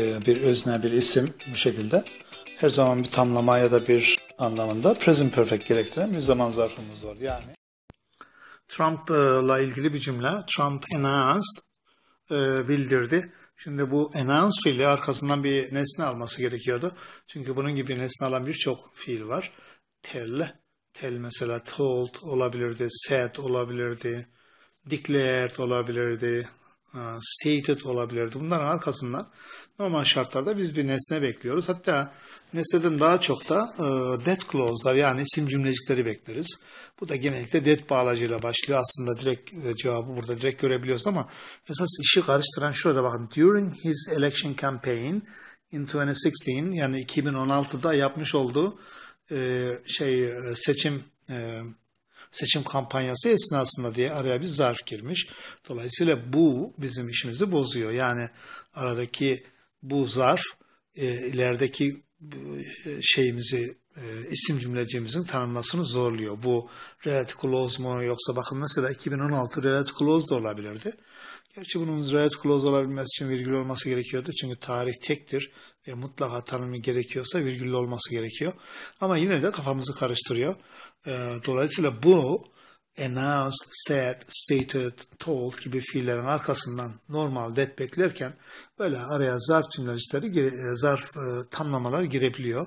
E, bir özne, bir isim bu şekilde her zaman bir tamlama ya da bir anlamında present perfect gerektiren bir zaman zarfımız var. Yani Trump'la ilgili bir cümle. Trump announced e, bildirdi. Şimdi bu announce fiili arkasından bir nesne alması gerekiyordu. Çünkü bunun gibi nesne alan birçok fiil var. Tell, tell mesela told olabilirdi, said olabilirdi, declared olabilirdi, e, stated olabilirdi. Bunların arkasından normal şartlarda biz bir nesne bekliyoruz. Hatta nesneden daha çok da e, dead clause'lar yani isim cümlecikleri bekleriz. Bu da genellikle dead bağlacıyla başlıyor. Aslında direkt e, cevabı burada direkt görebiliyoruz ama esas işi karıştıran şurada bakın. During his election campaign in 2016 yani 2016'da yapmış olduğu şey seçim seçim kampanyası esnasında diye araya bir zarf girmiş. Dolayısıyla bu bizim işimizi bozuyor. Yani aradaki bu zarf e, ilerideki e, şeyimizi e, isim cümlecimizin tanımlasını zorluyor. Bu relative clause mu yoksa bakın mesela 2016 relative clause da olabilirdi. Gerçi bunun relative clause olabilmesi için virgül olması gerekiyordu. Çünkü tarih tektir ve mutlaka tanımı gerekiyorsa virgüllü olması gerekiyor. Ama yine de kafamızı karıştırıyor. E, dolayısıyla bu e, announced, said, stated, told gibi fiillerin arkasından normal that beklerken böyle araya zarf cümlecikleri, e, zarf e, tamlamalar girebiliyor.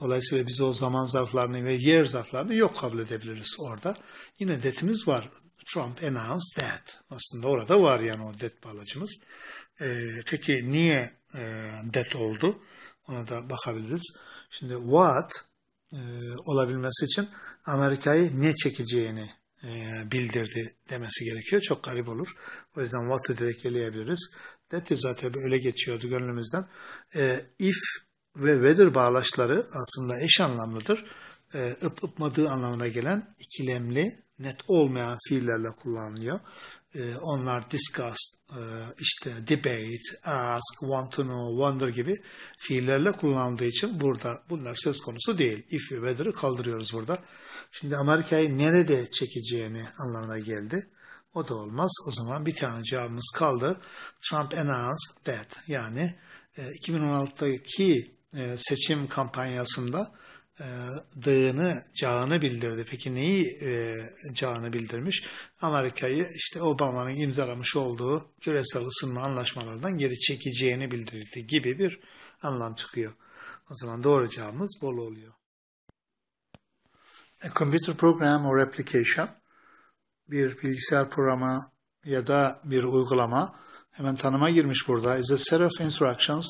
Dolayısıyla biz o zaman zarflarını ve yer zarflarını yok kabul edebiliriz orada. Yine detimiz var. Trump announced that. Aslında orada var yani o det bağlacımız. E, peki niye e, det oldu? Ona da bakabiliriz. Şimdi what e, olabilmesi için Amerika'yı ne çekeceğini e, bildirdi demesi gerekiyor. Çok garip olur. O yüzden what'ı direkt eleyebiliriz. That is zaten öyle geçiyordu gönlümüzden. E, if ve whether bağlaçları aslında eş anlamlıdır. E, ıp ıpmadığı anlamına gelen ikilemli, net olmayan fiillerle kullanılıyor. E, onlar discuss, işte debate, ask, want to know, wonder gibi fiillerle kullandığı için burada bunlar söz konusu değil. If ve weather'ı kaldırıyoruz burada. Şimdi Amerika'yı nerede çekeceğini anlamına geldi. O da olmaz. O zaman bir tane cevabımız kaldı. Trump announced that. Yani 2016'daki e, e, seçim kampanyasında e, dığını, cağını bildirdi. Peki neyi e, cağını bildirmiş? Amerika'yı işte Obama'nın imzalamış olduğu küresel ısınma anlaşmalarından geri çekeceğini bildirildi gibi bir anlam çıkıyor. O zaman doğru cevabımız bol oluyor a e, computer program or application bir bilgisayar programı ya da bir uygulama hemen tanıma girmiş burada is a set of instructions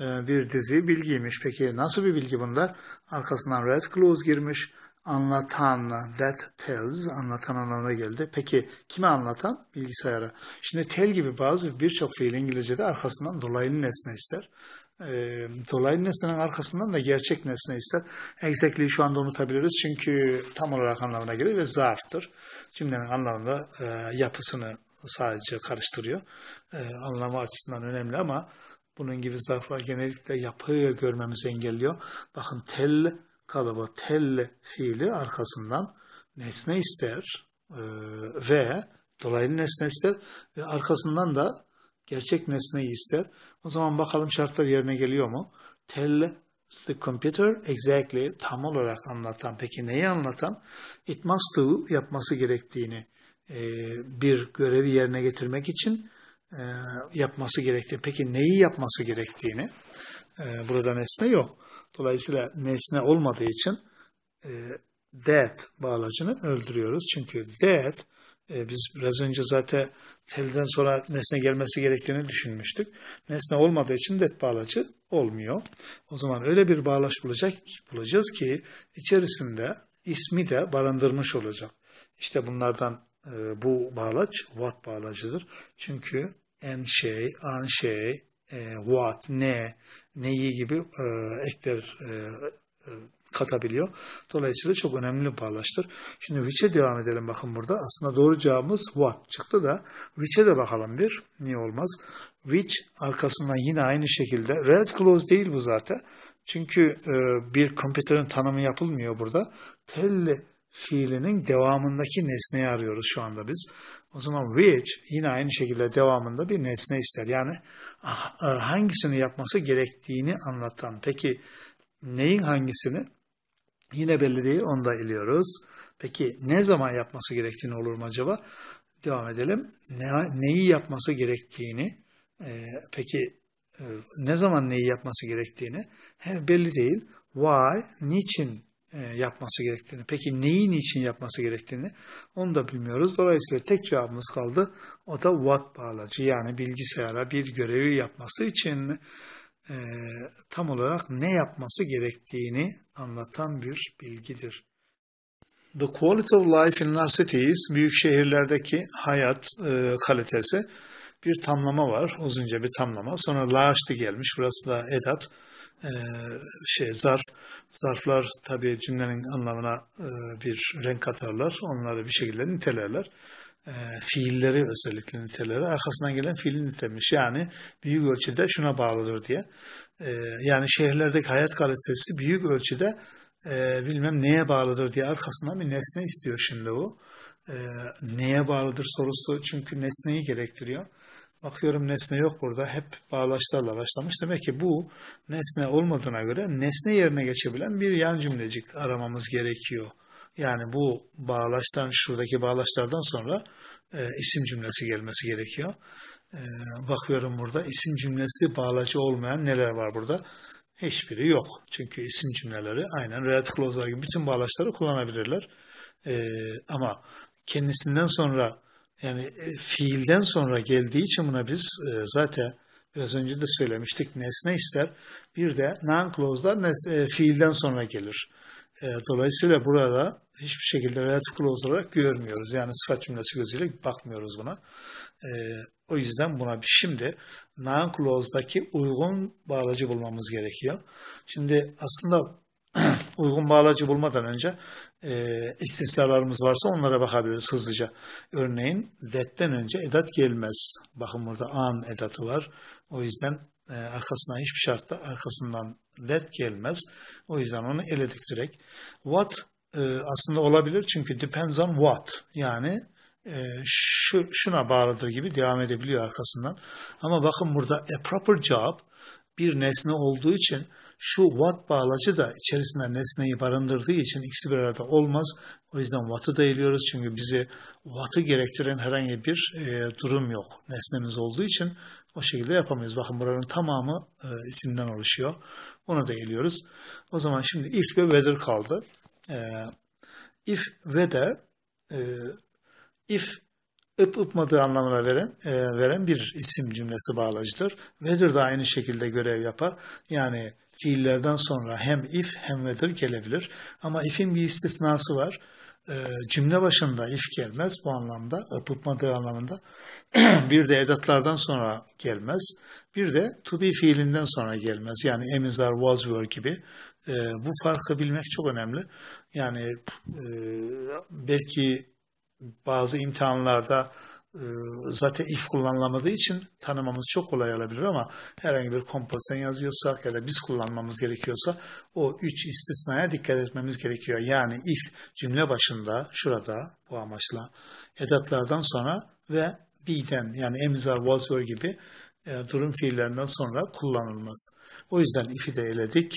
e, bir dizi bilgiymiş. Peki nasıl bir bilgi bunlar? Arkasından red clause girmiş. Anlatan, that tells, anlatan anlamına geldi. Peki kime anlatan? Bilgisayara. Şimdi tell gibi bazı birçok fiil İngilizce'de arkasından dolayının nesne ister. E, ee, dolaylı nesnenin arkasından da gerçek nesne ister. Eksekliği şu anda unutabiliriz çünkü tam olarak anlamına gelir ve zarftır. Cümlenin anlamında e, yapısını sadece karıştırıyor. E, anlamı açısından önemli ama bunun gibi zarflar genellikle yapıyı görmemizi engelliyor. Bakın tel kalıbı, tel fiili arkasından nesne ister e, ve dolaylı nesne ister ve arkasından da gerçek nesneyi ister. O zaman bakalım şartlar yerine geliyor mu? Tell the computer exactly tam olarak anlatan. Peki neyi anlatan? It must do yapması gerektiğini e, bir görevi yerine getirmek için e, yapması gerektiğini. Peki neyi yapması gerektiğini? E, burada nesne yok. Dolayısıyla nesne olmadığı için e, that bağlacını öldürüyoruz. Çünkü that e, biz biraz önce zaten telden sonra nesne gelmesi gerektiğini düşünmüştük. Nesne olmadığı için det bağlacı olmuyor. O zaman öyle bir bağlaç bulacak, bulacağız ki içerisinde ismi de barındırmış olacak. İşte bunlardan e, bu bağlaç vat bağlacıdır. Çünkü en şey, an şey, e, what, ne, neyi gibi e, ekler e, e katabiliyor. Dolayısıyla çok önemli bir parlaştır. Şimdi which'e devam edelim bakın burada. Aslında doğru cevabımız what çıktı da which'e de bakalım bir. Niye olmaz? Which arkasından yine aynı şekilde red clause değil bu zaten. Çünkü e, bir computer'ın tanımı yapılmıyor burada. Tell fiilinin devamındaki nesneyi arıyoruz şu anda biz. O zaman which yine aynı şekilde devamında bir nesne ister. Yani ah, e, hangisini yapması gerektiğini anlatan. Peki neyin hangisini? Yine belli değil, onu da iliyoruz. Peki ne zaman yapması gerektiğini olur mu acaba? Devam edelim. Ne, neyi yapması gerektiğini, e, peki e, ne zaman neyi yapması gerektiğini hem belli değil. Why, niçin e, yapması gerektiğini, peki neyi niçin yapması gerektiğini onu da bilmiyoruz. Dolayısıyla tek cevabımız kaldı. O da what bağlacı yani bilgisayara bir görevi yapması için e, tam olarak ne yapması gerektiğini anlatan bir bilgidir. The quality of life in our cities, büyük şehirlerdeki hayat e, kalitesi bir tamlama var, uzunca bir tamlama. Sonra large'di gelmiş, burası da edat, e, şey zarf. Zarflar tabii cümlenin anlamına e, bir renk atarlar, onları bir şekilde nitelerler e, fiilleri özellikle niteleri arkasından gelen fiili nitemiş. Yani büyük ölçüde şuna bağlıdır diye. E, yani şehirlerdeki hayat kalitesi büyük ölçüde e, bilmem neye bağlıdır diye arkasından bir nesne istiyor şimdi bu E, neye bağlıdır sorusu çünkü nesneyi gerektiriyor. Bakıyorum nesne yok burada. Hep bağlaçlarla başlamış. Demek ki bu nesne olmadığına göre nesne yerine geçebilen bir yan cümlecik aramamız gerekiyor yani bu bağlaçtan, şuradaki bağlaçlardan sonra e, isim cümlesi gelmesi gerekiyor. E, bakıyorum burada isim cümlesi bağlacı olmayan neler var burada? Hiçbiri yok. Çünkü isim cümleleri aynen red clause'lar gibi bütün bağlaçları kullanabilirler. E, ama kendisinden sonra yani e, fiilden sonra geldiği için buna biz e, zaten biraz önce de söylemiştik nesne ister. Bir de non clause'lar e, fiilden sonra gelir. E, dolayısıyla burada hiçbir şekilde relatif clause olarak görmüyoruz. Yani sıfat cümlesi gözüyle bakmıyoruz buna. E, o yüzden buna şimdi noun clause'daki uygun bağlacı bulmamız gerekiyor. Şimdi aslında uygun bağlacı bulmadan önce e, istisnalarımız varsa onlara bakabiliriz hızlıca. Örneğin detten önce edat gelmez. Bakın burada an edatı var. O yüzden e, arkasından hiçbir şartta arkasından that gelmez. O yüzden onu eledik direkt. What e, aslında olabilir çünkü depends on what yani e, şu, şuna bağlıdır gibi devam edebiliyor arkasından. Ama bakın burada a proper job bir nesne olduğu için şu what bağlacı da içerisinde nesneyi barındırdığı için ikisi bir arada olmaz. O yüzden what'ı da eliyoruz çünkü bize what'ı gerektiren herhangi bir e, durum yok. Nesnemiz olduğu için o şekilde yapamayız. Bakın buranın tamamı e, isimden oluşuyor. Ona da geliyoruz. O zaman şimdi if ve whether kaldı. Ee, if whether e, if ıp ıpmadığı anlamına veren e, veren bir isim cümlesi bağlacıdır. Whether da aynı şekilde görev yapar. Yani fiillerden sonra hem if hem whether gelebilir. Ama if'in bir istisnası var. E, cümle başında if gelmez bu anlamda, ıp ıpmadığı anlamında. bir de edatlardan sonra gelmez. Bir de to be fiilinden sonra gelmez. Yani emizler was were gibi. E, bu farkı bilmek çok önemli. Yani e, belki bazı imtihanlarda e, zaten if kullanılamadığı için tanımamız çok kolay olabilir ama herhangi bir kompozisyon yazıyorsak ya da biz kullanmamız gerekiyorsa o üç istisnaya dikkat etmemiz gerekiyor. Yani if cümle başında şurada bu amaçla edatlardan sonra ve be'den yani emizar was were gibi e, durum fiillerinden sonra kullanılmaz. O yüzden ifi de eledik.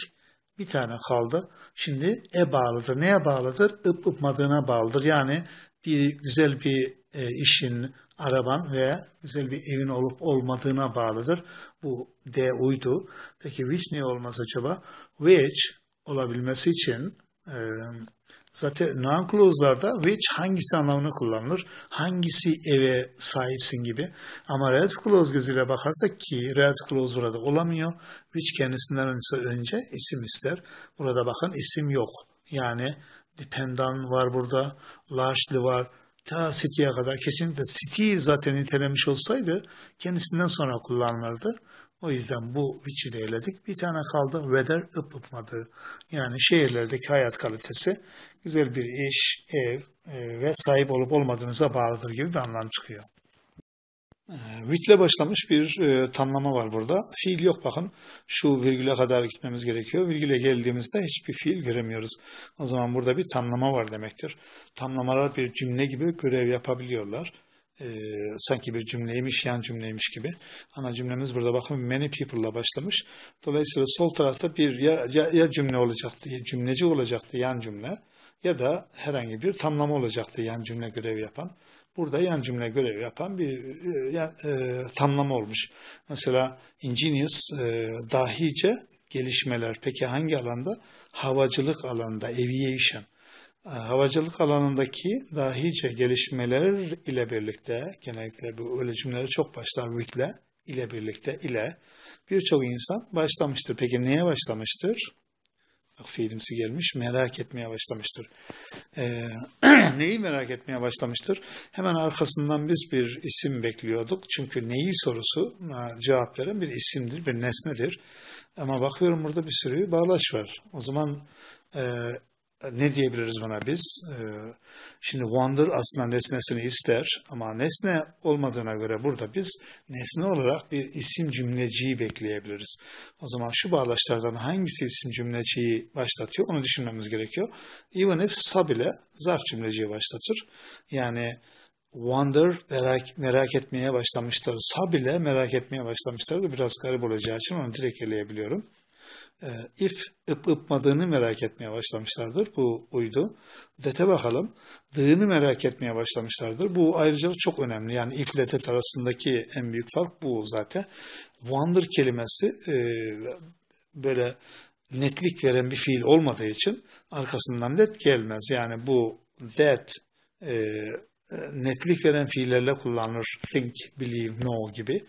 Bir tane kaldı. Şimdi e bağlıdır. Neye bağlıdır? Ip ıpmadığına bağlıdır. Yani bir güzel bir e, işin, araban veya güzel bir evin olup olmadığına bağlıdır. Bu D uydu. Peki which ne olmaz acaba? Which olabilmesi için e, Zaten noun clause'larda which hangisi anlamını kullanılır, hangisi eve sahipsin gibi. Ama red clause gözüyle bakarsak ki red clause burada olamıyor. Which kendisinden önce, önce isim ister. Burada bakın isim yok. Yani dependent var burada, largely var, ta city'ye kadar kesinlikle city zaten nitelemiş olsaydı kendisinden sonra kullanılırdı. O yüzden bu Vici de eledik. Bir tane kaldı weather ıp ıpmadı. Yani şehirlerdeki hayat kalitesi güzel bir iş, ev e, ve sahip olup olmadığınıza bağlıdır gibi bir anlam çıkıyor. Vitle e, başlamış bir e, tamlama var burada. Fiil yok bakın. Şu virgüle kadar gitmemiz gerekiyor. Virgüle geldiğimizde hiçbir fiil göremiyoruz. O zaman burada bir tamlama var demektir. Tamlamalar bir cümle gibi görev yapabiliyorlar e, sanki bir cümleymiş, yan cümleymiş gibi. Ana cümlemiz burada bakın many people ile başlamış. Dolayısıyla sol tarafta bir ya, ya, ya cümle olacaktı, ya cümleci olacaktı yan cümle ya da herhangi bir tamlama olacaktı yan cümle görev yapan. Burada yan cümle görev yapan bir e, e, tamlama olmuş. Mesela ingenious e, dahice gelişmeler. Peki hangi alanda? Havacılık alanında, aviation. Ee, havacılık alanındaki dahice gelişmeler ile birlikte genellikle bu öyle cümleleri çok başlar with'le ile birlikte ile birçok insan başlamıştır. Peki neye başlamıştır? Bak fiilimsi gelmiş merak etmeye başlamıştır. Ee, neyi merak etmeye başlamıştır? Hemen arkasından biz bir isim bekliyorduk. Çünkü neyi sorusu e, cevap veren bir isimdir, bir nesnedir. Ama bakıyorum burada bir sürü bağlaç var. O zaman e, ne diyebiliriz buna biz? Ee, şimdi wonder aslında nesnesini ister ama nesne olmadığına göre burada biz nesne olarak bir isim cümleciyi bekleyebiliriz. O zaman şu bağlaçlardan hangisi isim cümleciyi başlatıyor onu düşünmemiz gerekiyor. Even if sa bile zarf cümleciyi başlatır. Yani wonder merak, merak etmeye başlamıştır, Sa bile merak etmeye başlamıştır. da biraz garip olacağı için onu direkt eleyebiliyorum e, if ıp ıpmadığını merak etmeye başlamışlardır. Bu uydu. Dete bakalım. Dığını merak etmeye başlamışlardır. Bu ayrıcalık çok önemli. Yani if ile det arasındaki en büyük fark bu zaten. Wonder kelimesi e, böyle netlik veren bir fiil olmadığı için arkasından det gelmez. Yani bu that e, e, netlik veren fiillerle kullanılır. Think, believe, know gibi.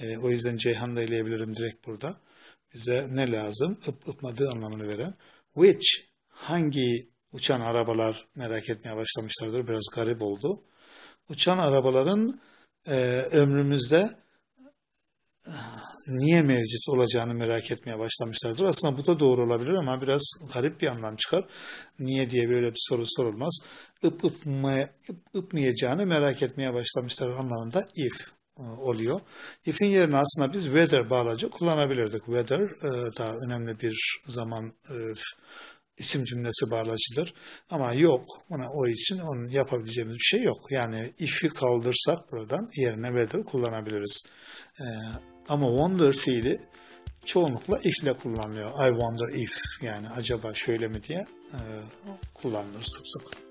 E, o yüzden Ceyhan da eleyebilirim direkt burada bize ne lazım? Ip, ıpmadığı anlamını veren. Which, hangi uçan arabalar merak etmeye başlamışlardır. Biraz garip oldu. Uçan arabaların e, ömrümüzde e, niye mevcut olacağını merak etmeye başlamışlardır. Aslında bu da doğru olabilir ama biraz garip bir anlam çıkar. Niye diye böyle bir soru sorulmaz. Ip, ıp, mı, ıp, ıpmayacağını merak etmeye başlamışlar anlamında if. E, oluyor. If'in yerine aslında biz weather bağlacı kullanabilirdik. Weather e, daha önemli bir zaman e, isim cümlesi bağlacıdır. Ama yok ona o için onun yapabileceğimiz bir şey yok. Yani if'i kaldırsak buradan yerine weather kullanabiliriz. Ama wonder fiili çoğunlukla if ile kullanılıyor. I wonder if yani acaba şöyle mi diye kullanılır sık sık.